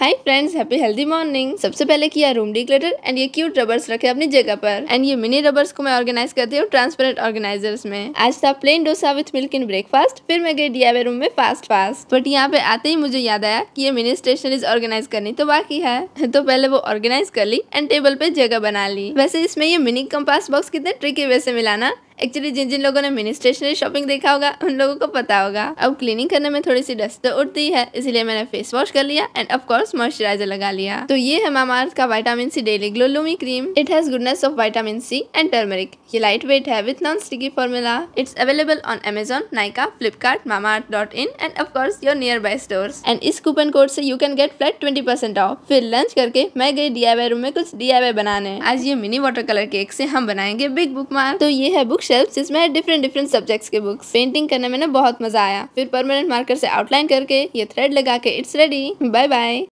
हाय friends happy healthy morning सबसे पहले किया रूम डिक्लेटर एंड ये क्यूट रबर्स रखे अपनी जगह पर एंड ये मिनी रबर्स को मैं ऑर्गेनाइज करती हूँ ट्रांसपेरेंट ऑर्गेनाइजर्स में आज था plain dosa with milk in breakfast फिर मैं गई डी रूम में फास्ट फास्ट बट यहाँ पे आते ही मुझे याद आया कि ये मिनी स्टेशनरीज ऑर्गेनाइज करनी तो बाकी है तो पहले वो ऑर्गेनाइज कर ली एंड टेबल पे जगह बना ली वैसे इसमें ये मिनी कम्पास बॉक्स कितने ट्रिकी वैसे मिलाना एक्चुअली जिन जिन लोगों ने मिनी स्टेशनरी शॉपिंग देखा होगा उन लोगों को पता होगा अब क्लीनिंग करने में थोड़ी सी डस्ट तो उठती है इसलिए मैंने फेस वॉश कर लिया एंड ऑफकोर्स मॉइस्चराइजर लगा लिया तो ये है मामा का वाइटामिन सी डेली ग्लो लूमी cream it has goodness of vitamin C and turmeric ये लाइट वेट है with non sticky formula it's available on Amazon Nykaa Flipkart Mama dot in and of course your near by store and इस coupon code से you can get flat twenty percent off फिर lunch करके मैं गई the room में कुछ D बनाने आज ये मिनी वाटर कलर केक से हम बनाएंगे बिग बुक मार्क तो ये है बुक शेल्फ जिसमें है डिफरेंट डिफरेंट सब्जेक्ट्स के बुक्स पेंटिंग करने में ना बहुत मजा आया फिर परमानेंट मार्कर से आउटलाइन करके ये थ्रेड लगा के इट्स रेडी बाय बाय